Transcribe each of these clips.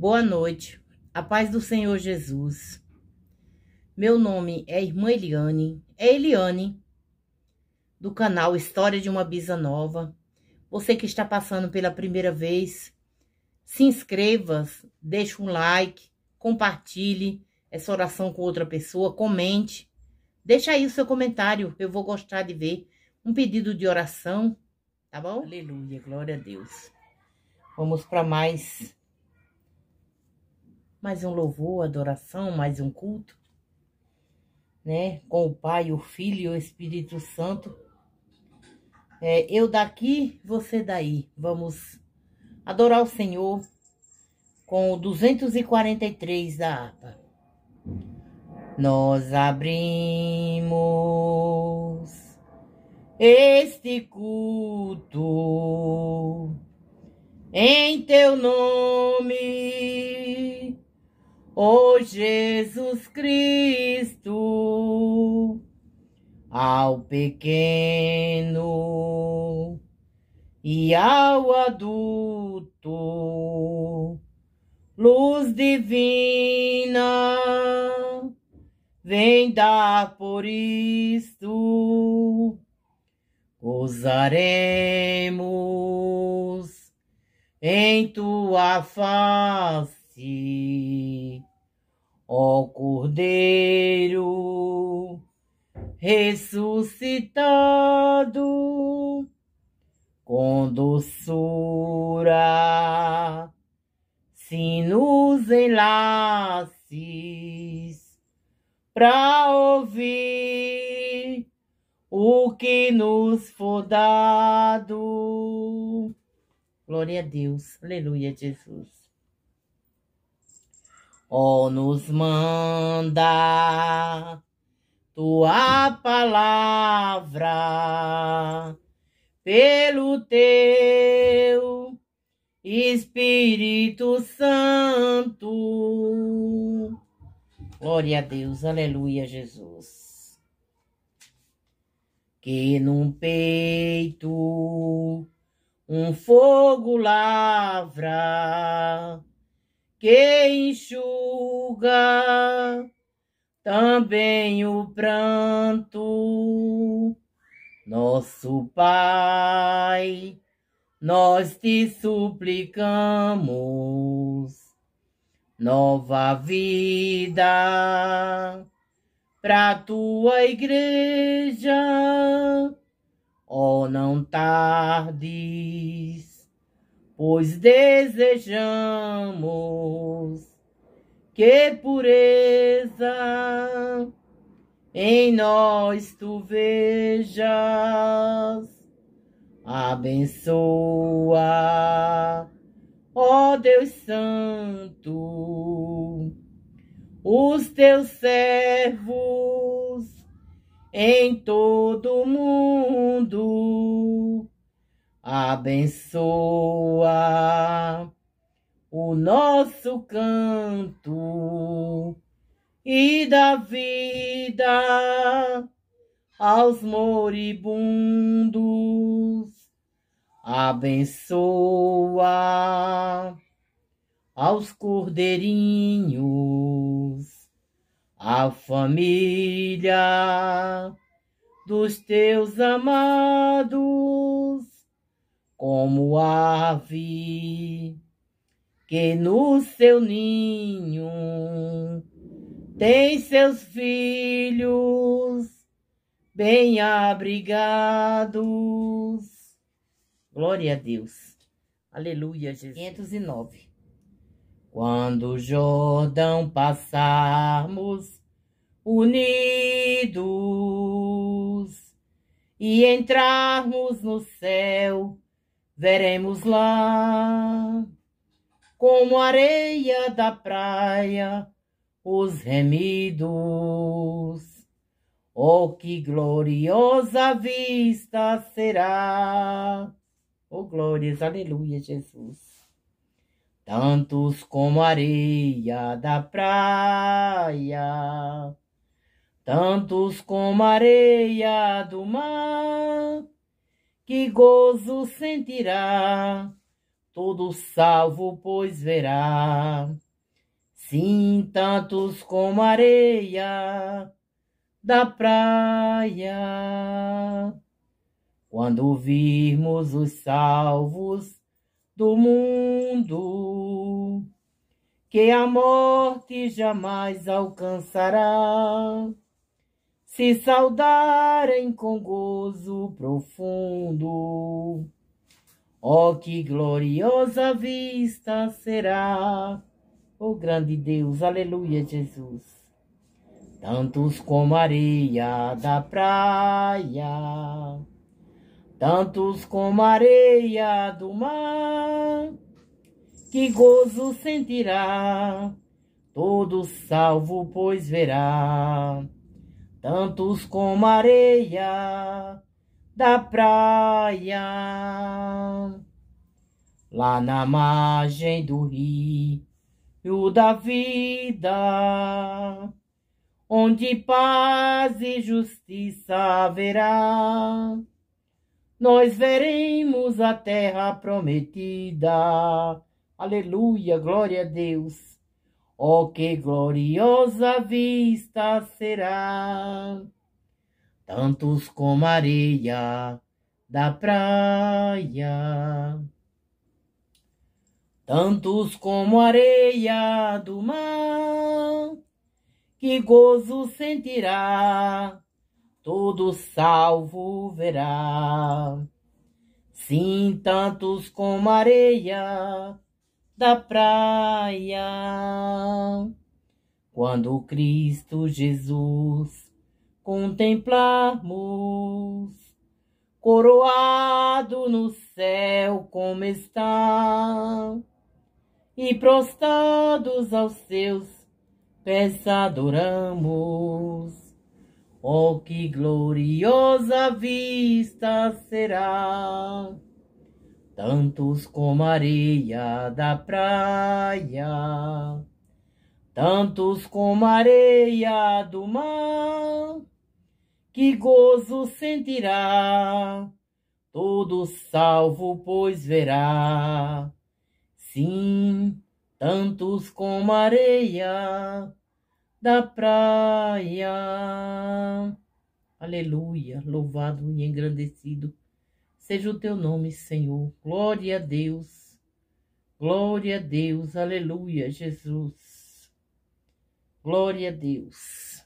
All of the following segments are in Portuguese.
Boa noite, a paz do Senhor Jesus. Meu nome é Irmã Eliane, é Eliane, do canal História de uma Bisa Nova. Você que está passando pela primeira vez, se inscreva, deixe um like, compartilhe essa oração com outra pessoa, comente. Deixa aí o seu comentário, eu vou gostar de ver um pedido de oração, tá bom? Aleluia, glória a Deus. Vamos para mais mais um louvor, adoração, mais um culto, né? Com o Pai, o Filho e o Espírito Santo. É, eu daqui, você daí. Vamos adorar o Senhor com o 243 da APA. Nós abrimos este culto em teu nome ó Jesus Cristo, ao pequeno e ao adulto, luz divina, vem dar por isto, gozaremos em tua face Ó Cordeiro ressuscitado com doçura, se nos enlaces para ouvir o que nos for dado. Glória a Deus, aleluia, Jesus. Ó, nos manda tua palavra pelo teu Espírito Santo. Glória a Deus, aleluia, Jesus. Que num peito um fogo lavra que enxuga também o pranto. Nosso Pai, nós te suplicamos nova vida para tua igreja. Oh, não tardes pois desejamos que pureza em nós tu vejas. Abençoa, ó Deus Santo, os teus servos em todo o mundo abençoa o nosso canto e dá vida aos moribundos, abençoa aos cordeirinhos, a família dos teus amados como ave que no seu ninho tem seus filhos bem abrigados. Glória a Deus. Aleluia, Jesus. 509. Quando Jordão passarmos unidos e entrarmos no céu, Veremos lá, como areia da praia, os remidos. Oh, que gloriosa vista será! Oh, glórias, aleluia, Jesus. Tantos como areia da praia, tantos como areia do mar que gozo sentirá, todo salvo, pois verá. Sim, tantos como areia da praia. Quando virmos os salvos do mundo, que a morte jamais alcançará se saudarem com gozo profundo. Oh, que gloriosa vista será! O oh, grande Deus, aleluia, Jesus. Tantos como areia da praia, tantos como areia do mar, que gozo sentirá, todo salvo, pois verá tantos como a areia da praia. Lá na margem do rio da vida, onde paz e justiça haverá, nós veremos a terra prometida. Aleluia, glória a Deus. Oh, que gloriosa vista será! Tantos como areia da praia, tantos como areia do mar, que gozo sentirá, todo salvo verá. Sim, tantos como areia da praia. Quando Cristo Jesus contemplamos, coroado no céu como está, e prostrados aos seus pés adoramos. Oh, que gloriosa vista será! tantos como areia da praia, tantos como areia do mar, que gozo sentirá, todo salvo, pois verá. Sim, tantos como areia da praia. Aleluia, louvado e engrandecido seja o teu nome, Senhor. Glória a Deus. Glória a Deus. Aleluia, Jesus. Glória a Deus.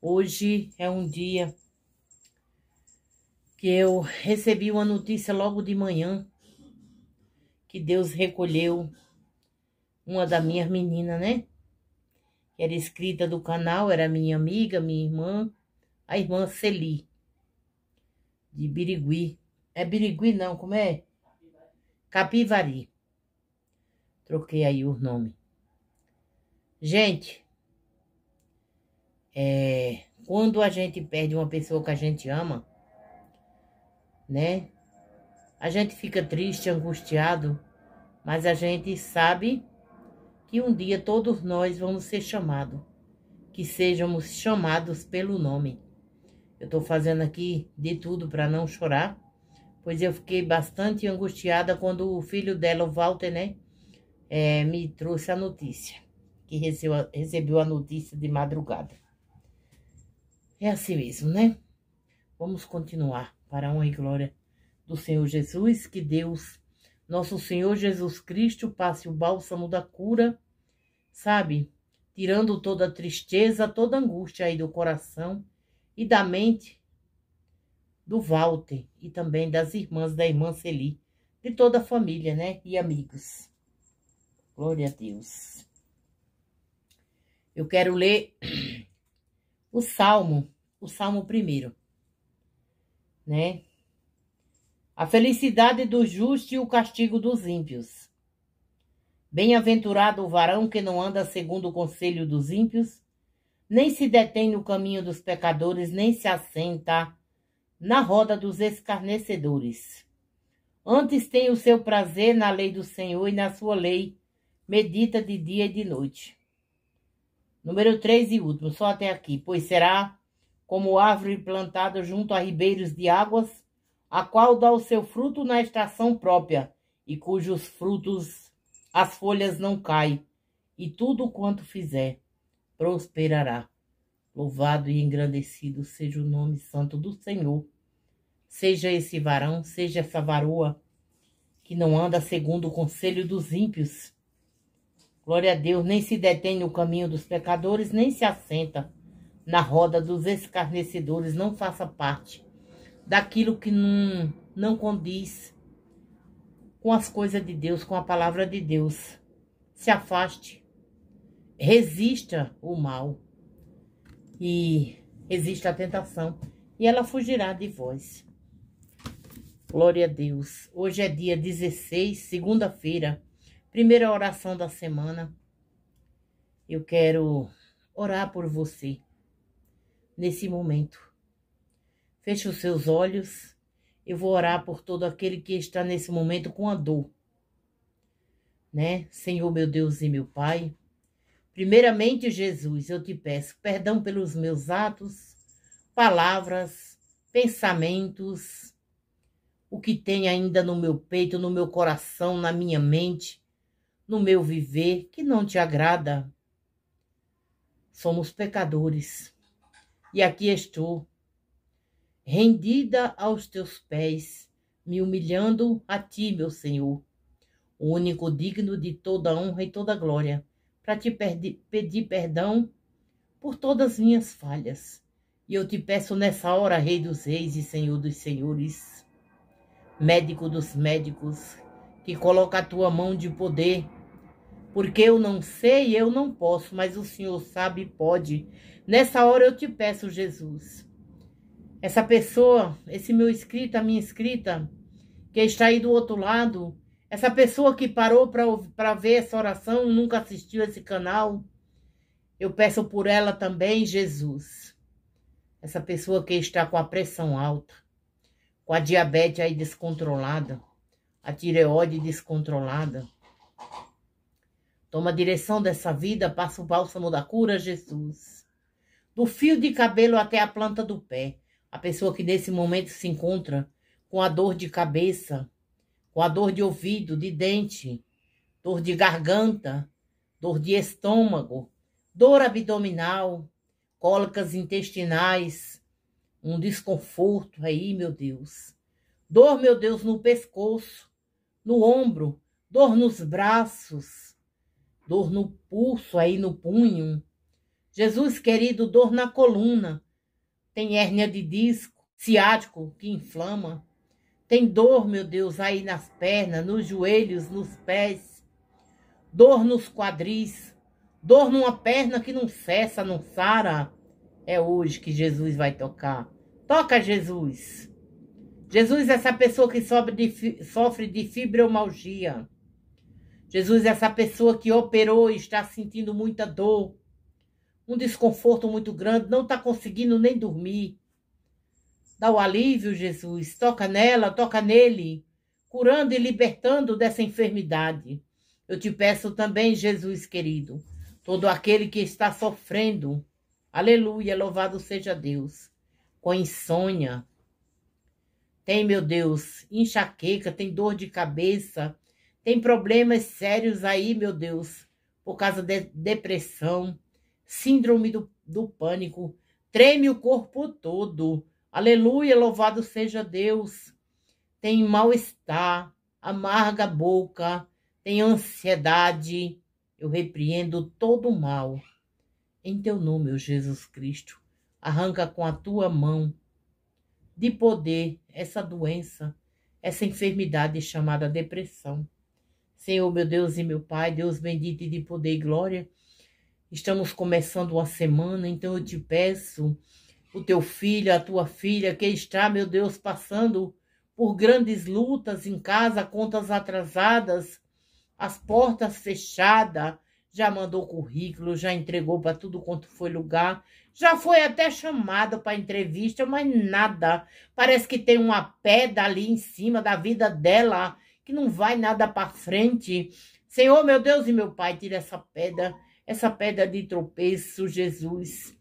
Hoje é um dia que eu recebi uma notícia logo de manhã que Deus recolheu uma da minha menina, né? Que era escrita do canal, era minha amiga, minha irmã, a irmã Celi de Birigui. É Birigui não, como é? Capivari. Troquei aí o nome. Gente, é, quando a gente perde uma pessoa que a gente ama, né? A gente fica triste, angustiado, mas a gente sabe que um dia todos nós vamos ser chamados, que sejamos chamados pelo nome. Eu tô fazendo aqui de tudo para não chorar, pois eu fiquei bastante angustiada quando o filho dela, o Walter, né, é, me trouxe a notícia, que recebeu, a notícia de madrugada. É assim mesmo, né? Vamos continuar para a honra e glória do Senhor Jesus, que Deus, nosso Senhor Jesus Cristo, passe o bálsamo da cura, sabe? Tirando toda a tristeza, toda a angústia aí do coração e da mente do Walter e também das irmãs da irmã Celi, de toda a família, né? E amigos. Glória a Deus. Eu quero ler o Salmo, o Salmo primeiro, né? A felicidade do justo e o castigo dos ímpios. Bem-aventurado o varão que não anda segundo o conselho dos ímpios, nem se detém no caminho dos pecadores, nem se assenta na roda dos escarnecedores. Antes tem o seu prazer na lei do Senhor e na sua lei, medita de dia e de noite. Número 3 e último, só até aqui, pois será como árvore plantada junto a ribeiros de águas, a qual dá o seu fruto na estação própria, e cujos frutos as folhas não caem, e tudo quanto fizer prosperará. Louvado e engrandecido seja o nome santo do Senhor. Seja esse varão, seja essa varoa, que não anda segundo o conselho dos ímpios. Glória a Deus, nem se detém no caminho dos pecadores, nem se assenta na roda dos escarnecedores, não faça parte daquilo que não, não condiz com as coisas de Deus, com a palavra de Deus. Se afaste resista o mal e resista a tentação e ela fugirá de vós. Glória a Deus. Hoje é dia 16, segunda-feira, primeira oração da semana. Eu quero orar por você nesse momento. Feche os seus olhos. Eu vou orar por todo aquele que está nesse momento com a dor. Né? Senhor meu Deus e meu Pai, Primeiramente, Jesus, eu te peço perdão pelos meus atos, palavras, pensamentos, o que tem ainda no meu peito, no meu coração, na minha mente, no meu viver que não te agrada. Somos pecadores. E aqui estou, rendida aos teus pés, me humilhando a ti, meu Senhor, o único digno de toda honra e toda glória para te pedir perdão por todas minhas falhas. E eu te peço nessa hora, Rei dos Reis e Senhor dos Senhores, médico dos médicos, que coloca a tua mão de poder, porque eu não sei, eu não posso, mas o Senhor sabe e pode. Nessa hora eu te peço, Jesus, essa pessoa, esse meu escrito, a minha escrita, que está aí do outro lado, essa pessoa que parou para ver essa oração nunca assistiu esse canal. Eu peço por ela também, Jesus. Essa pessoa que está com a pressão alta, com a diabetes aí descontrolada, a tireoide descontrolada. Toma a direção dessa vida, passa o bálsamo da cura, Jesus. Do fio de cabelo até a planta do pé. A pessoa que nesse momento se encontra com a dor de cabeça, com a dor de ouvido, de dente, dor de garganta, dor de estômago, dor abdominal, cólicas intestinais, um desconforto aí, meu Deus. Dor, meu Deus, no pescoço, no ombro, dor nos braços, dor no pulso aí, no punho. Jesus querido, dor na coluna, tem hérnia de disco, ciático que inflama, tem dor, meu Deus, aí nas pernas, nos joelhos, nos pés, dor nos quadris, dor numa perna que não cessa, não sara. É hoje que Jesus vai tocar. Toca, Jesus. Jesus, é essa pessoa que de, sofre de fibromialgia. Jesus, é essa pessoa que operou e está sentindo muita dor, um desconforto muito grande, não está conseguindo nem dormir. Dá o alívio, Jesus. Toca nela, toca nele, curando e libertando dessa enfermidade. Eu te peço também, Jesus querido, todo aquele que está sofrendo, aleluia, louvado seja Deus, com insônia. Tem, meu Deus, enxaqueca, tem dor de cabeça, tem problemas sérios aí, meu Deus, por causa de depressão, síndrome do, do pânico, treme o corpo todo Aleluia, louvado seja Deus. Tem mal-estar, amarga boca, tem ansiedade. Eu repreendo todo o mal. Em teu nome, Jesus Cristo, arranca com a tua mão de poder essa doença, essa enfermidade chamada depressão. Senhor, meu Deus e meu Pai, Deus bendito e de poder e glória, estamos começando uma semana, então eu te peço o teu filho, a tua filha, que está, meu Deus, passando por grandes lutas em casa, contas atrasadas, as portas fechadas, já mandou currículo, já entregou para tudo quanto foi lugar, já foi até chamada para entrevista, mas nada. Parece que tem uma pedra ali em cima da vida dela, que não vai nada para frente. Senhor, meu Deus e meu Pai, tira essa pedra, essa pedra de tropeço, Jesus.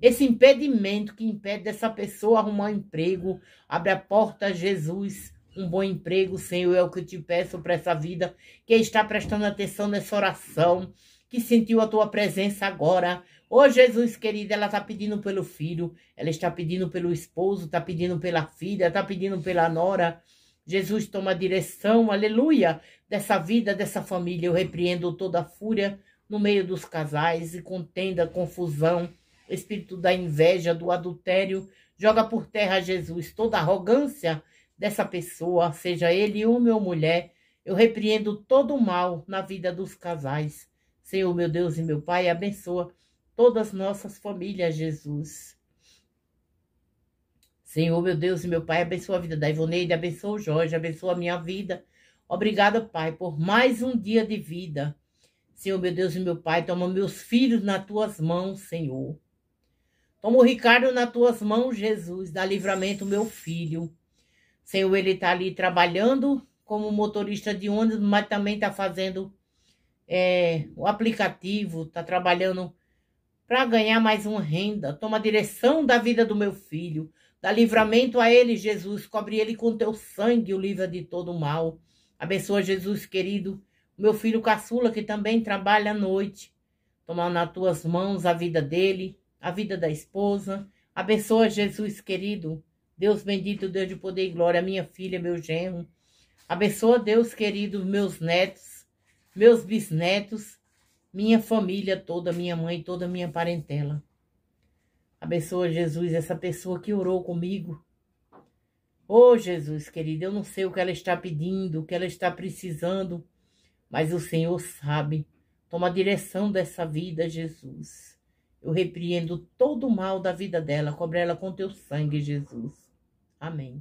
Esse impedimento que impede dessa pessoa arrumar um emprego, abre a porta, Jesus, um bom emprego, Senhor, é o que eu te peço para essa vida, que está prestando atenção nessa oração, que sentiu a tua presença agora. Ô oh, Jesus querido, ela está pedindo pelo filho, ela está pedindo pelo esposo, está pedindo pela filha, está pedindo pela nora. Jesus toma a direção, aleluia, dessa vida, dessa família. Eu repreendo toda a fúria no meio dos casais e contenda, confusão espírito da inveja, do adultério, joga por terra, Jesus, toda arrogância dessa pessoa, seja ele homem ou mulher. Eu repreendo todo o mal na vida dos casais. Senhor, meu Deus e meu Pai, abençoa todas nossas famílias, Jesus. Senhor, meu Deus e meu Pai, abençoa a vida da Ivoneide, abençoa o Jorge, abençoa a minha vida. Obrigada, Pai, por mais um dia de vida. Senhor, meu Deus e meu Pai, toma meus filhos nas tuas mãos, Senhor. Como o Ricardo, nas tuas mãos, Jesus, dá livramento, meu filho. Senhor, ele está ali trabalhando como motorista de ônibus, mas também está fazendo é, o aplicativo, está trabalhando para ganhar mais uma renda. Toma a direção da vida do meu filho. Dá livramento a ele, Jesus. Cobre ele com teu sangue, o livra de todo mal. Abençoa, Jesus querido. Meu filho caçula, que também trabalha à noite. Toma nas tuas mãos a vida dele a vida da esposa. Abençoa Jesus querido, Deus bendito, Deus de poder e glória, minha filha, meu genro. Abençoa, Deus querido, meus netos, meus bisnetos, minha família toda, minha mãe, toda minha parentela. Abençoa, Jesus, essa pessoa que orou comigo. Ô oh, Jesus querido, eu não sei o que ela está pedindo, o que ela está precisando, mas o Senhor sabe. Toma a direção dessa vida, Jesus. Eu repreendo todo o mal da vida dela, cobre ela com teu sangue, Jesus. Amém.